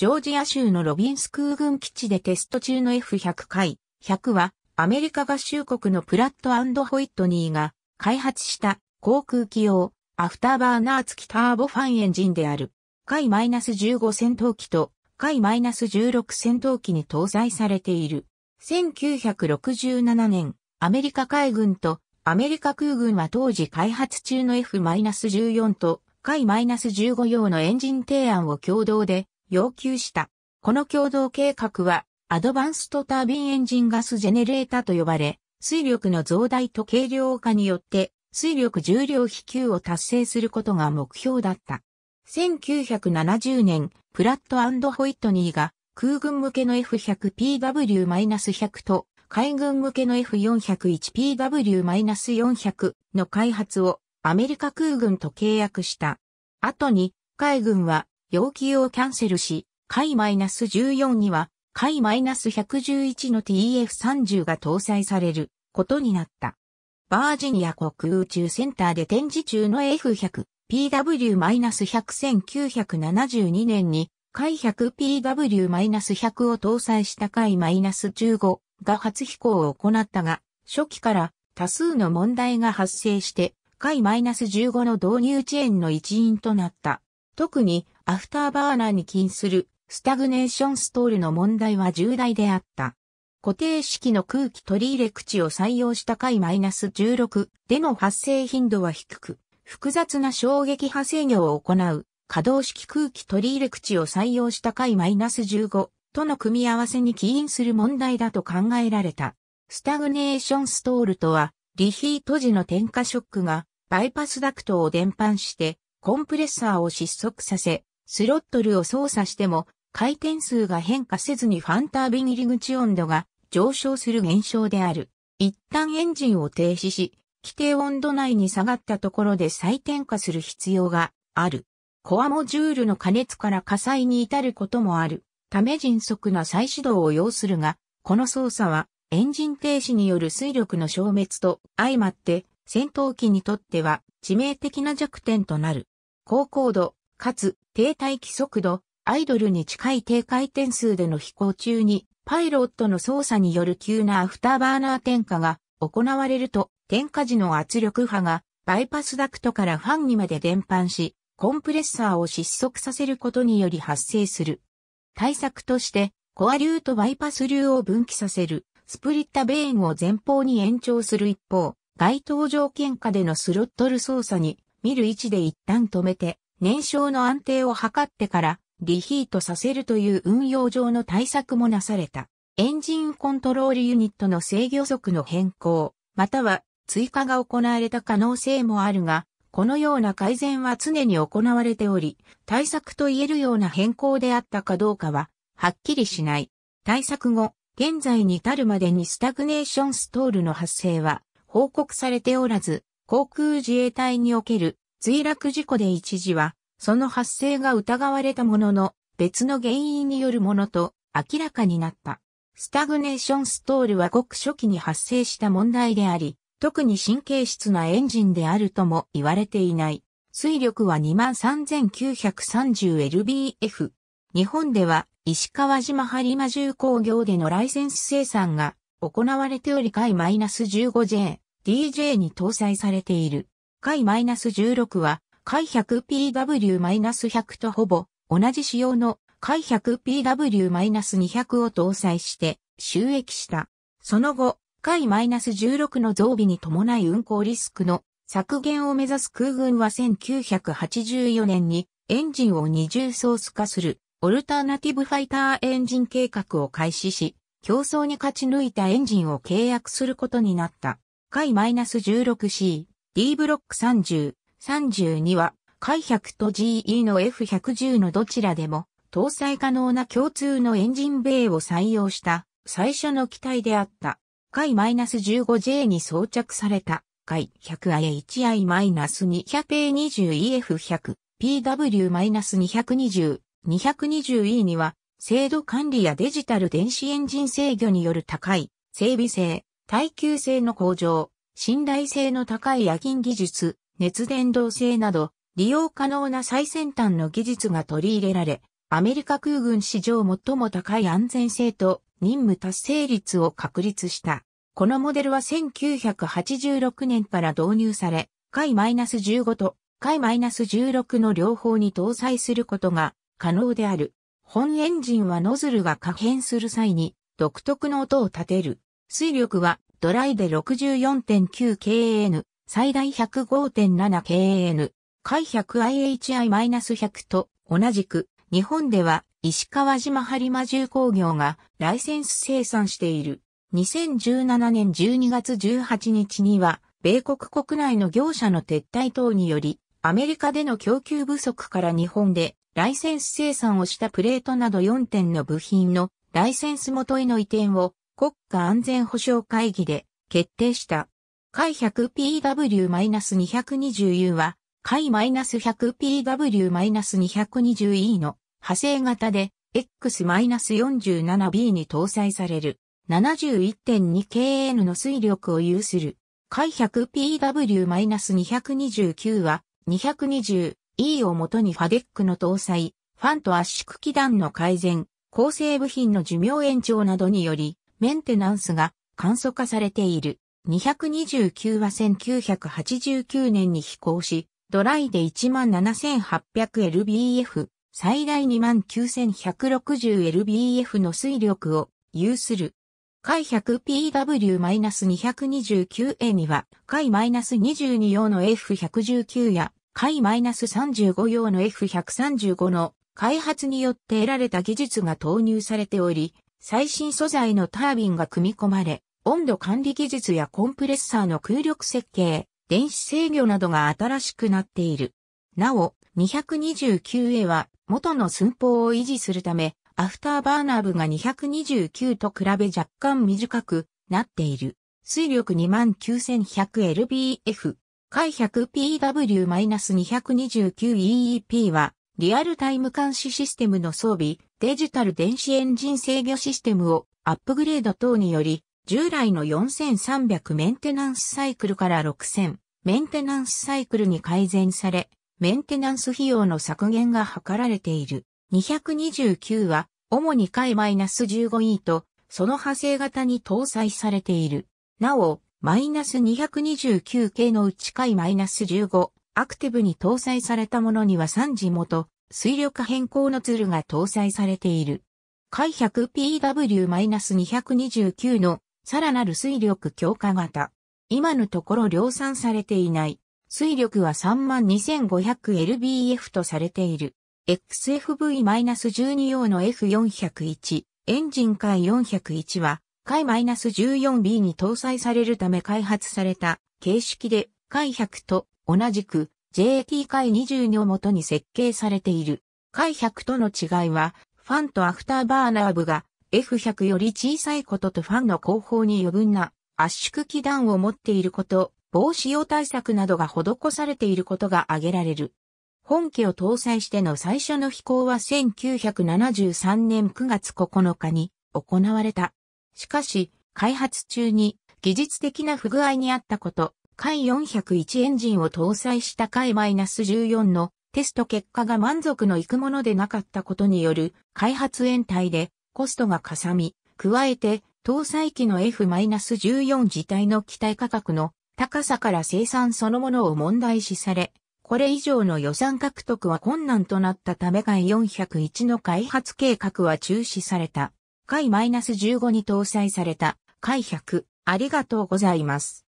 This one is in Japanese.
ジョージア州のロビンス空軍基地でテスト中の F100 回、100はアメリカ合衆国のプラットホイットニーが開発した航空機用アフターバーナー付きターボファンエンジンである。回 -15 戦闘機と回 -16 戦闘機に搭載されている。1967年、アメリカ海軍とアメリカ空軍は当時開発中の F-14 と回 -15 用のエンジン提案を共同で要求した。この共同計画は、アドバンストタービンエンジンガスジェネレータと呼ばれ、水力の増大と軽量化によって、水力重量比給を達成することが目標だった。1970年、プラットホイットニーが空軍向けの F100PW-100 と海軍向けの F401PW-400 の開発をアメリカ空軍と契約した。後に海軍は要求をキャンセルし、回 -14 には、回 -111 の TF30 が搭載されることになった。バージニア国宇宙センターで展示中の F100、PW-100-1972 年に、回 100PW-100 を搭載した回 -15 が初飛行を行ったが、初期から多数の問題が発生して、回 -15 の導入遅延の一因となった。特にアフターバーナーに起因するスタグネーションストールの問題は重大であった。固定式の空気取り入れ口を採用した回 -16 での発生頻度は低く、複雑な衝撃波制御を行う可動式空気取り入れ口を採用した回 -15 との組み合わせに起因する問題だと考えられた。スタグネーションストールとは、リヒート時の点火ショックがバイパスダクトを伝播してコンプレッサーを失速させ、スロットルを操作しても、回転数が変化せずにファンタービン入り口温度が上昇する現象である。一旦エンジンを停止し、規定温度内に下がったところで再点火する必要がある。コアモジュールの加熱から火災に至ることもある。ため迅速な再始動を要するが、この操作はエンジン停止による水力の消滅と相まって戦闘機にとっては致命的な弱点となる。高高度、かつ、低待機速度、アイドルに近い低回転数での飛行中に、パイロットの操作による急なアフターバーナー点火が行われると、点火時の圧力波がバイパスダクトからファンにまで伝播し、コンプレッサーを失速させることにより発生する。対策として、コア流とバイパス流を分岐させる、スプリッタベーンを前方に延長する一方、該当条件下でのスロットル操作に、見る位置で一旦止めて、燃焼の安定を図ってからリヒートさせるという運用上の対策もなされた。エンジンコントロールユニットの制御速の変更、または追加が行われた可能性もあるが、このような改善は常に行われており、対策と言えるような変更であったかどうかは、はっきりしない。対策後、現在に至るまでにスタグネーションストールの発生は報告されておらず、航空自衛隊における墜落事故で一時は、その発生が疑われたものの、別の原因によるものと明らかになった。スタグネーションストールはごく初期に発生した問題であり、特に神経質なエンジンであるとも言われていない。水力は 23,930lbf。日本では石川島播磨重工業でのライセンス生産が行われており回 -15J、DJ に搭載されている。解 -16 は解 100PW-100 とほぼ同じ仕様の解 100PW-200 を搭載して収益した。その後、解 -16 の増備に伴い運行リスクの削減を目指す空軍は1984年にエンジンを二重ソース化するオルターナティブファイターエンジン計画を開始し、競争に勝ち抜いたエンジンを契約することになった。解 -16C D ブロック30、32は、海100と GE の F110 のどちらでも、搭載可能な共通のエンジンベイを採用した最初の機体であった。海 -15J に装着された、海 100i1i-200A20EF100、PW-220、220E には、精度管理やデジタル電子エンジン制御による高い、整備性、耐久性の向上、信頼性の高い夜勤技術、熱伝導性など、利用可能な最先端の技術が取り入れられ、アメリカ空軍史上最も高い安全性と任務達成率を確立した。このモデルは1986年から導入され、回 -15 と回 -16 の両方に搭載することが可能である。本エンジンはノズルが可変する際に独特の音を立てる。水力はドライで 64.9KN、最大 105.7KN、海 100IHI-100 と同じく、日本では石川島播磨重工業がライセンス生産している。2017年12月18日には、米国国内の業者の撤退等により、アメリカでの供給不足から日本でライセンス生産をしたプレートなど4点の部品のライセンス元への移転を国家安全保障会議で決定した。海 100PW-220U は、海 -100PW-220E の派生型で X-47B に搭載される 71.2kN の水力を有する海 100PW-229 は 220E をもとにファデックの搭載、ファンと圧縮基団の改善、構成部品の寿命延長などによりメンテナンスが簡素化されている。229は1989年に飛行し、ドライで 17800lbf、最大 29160lbf の水力を有する。海 100PW-229A には、海 -22 用の F119 や、海 -35 用の F135 の開発によって得られた技術が投入されており、最新素材のタービンが組み込まれ、温度管理技術やコンプレッサーの空力設計、電子制御などが新しくなっている。なお、229A は元の寸法を維持するため、アフターバーナー部が229と比べ若干短くなっている。水力 29100LBF、回 100PW-229EEP はリアルタイム監視システムの装備、デジタル電子エンジン制御システムをアップグレード等により、従来の4300メンテナンスサイクルから6000メンテナンスサイクルに改善され、メンテナンス費用の削減が図られている。229は、主に回 -15E と、その派生型に搭載されている。なお、マイナス229系のうち回 -15、アクティブに搭載されたものには3時元、水力変更のツールが搭載されている。海 100PW-229 のさらなる水力強化型。今のところ量産されていない。水力は 32,500LBF とされている。XFV-12 用の F401 エンジン海401は海 -14B に搭載されるため開発された形式で海100と同じく JT 解2 0をもとに設計されている。解100との違いは、ファンとアフターバーナー部が F100 より小さいこととファンの後方に余分な圧縮基弾を持っていること、防止用対策などが施されていることが挙げられる。本機を搭載しての最初の飛行は1973年9月9日に行われた。しかし、開発中に技術的な不具合にあったこと、回401エンジンを搭載した回 -14 のテスト結果が満足のいくものでなかったことによる開発延滞でコストがかさみ、加えて搭載機の F-14 自体の機体価格の高さから生産そのものを問題視され、これ以上の予算獲得は困難となったため海401の開発計画は中止された。回 -15 に搭載された回100ありがとうございます。